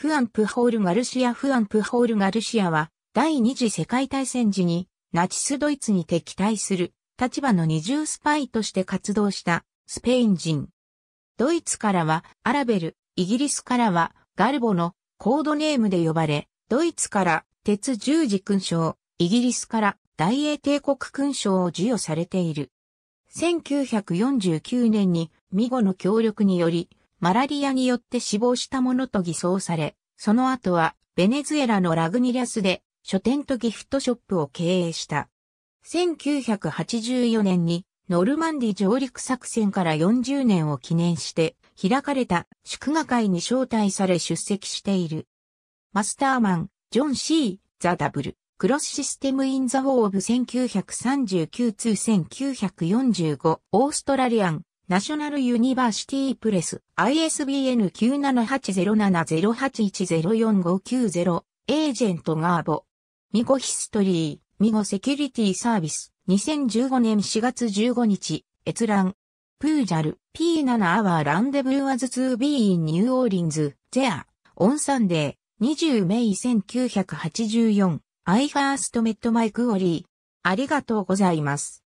フアン・プホール・ガルシアフアン・プホール・ガルシアは、第二次世界大戦時に、ナチスドイツに敵対する、立場の二重スパイとして活動した、スペイン人。ドイツからは、アラベル、イギリスからは、ガルボの、コードネームで呼ばれ、ドイツから、鉄十字勲章、イギリスから、大英帝国勲章を授与されている。1949年に、ミゴの協力により、マラリアによって死亡したものと偽装され、その後はベネズエラのラグニリスで書店とギフトショップを経営した。1984年にノルマンディ上陸作戦から40年を記念して開かれた祝賀会に招待され出席している。マスターマン、ジョン・ C・ ザ・ダブル、クロスシステム・イン・ザ・ホー・オブ1939-1945オーストラリアンナショナルユニバーシティプレス ISBN 9780708104590エージェントガーボミゴヒストリーミゴセキュリティサービス2015年4月15日閲覧プージャル P7 アワーランデブーアズ 2B in ニューオーリンズゼアオンサンデー20メイ1984 I first met Mike Ori ありがとうございます。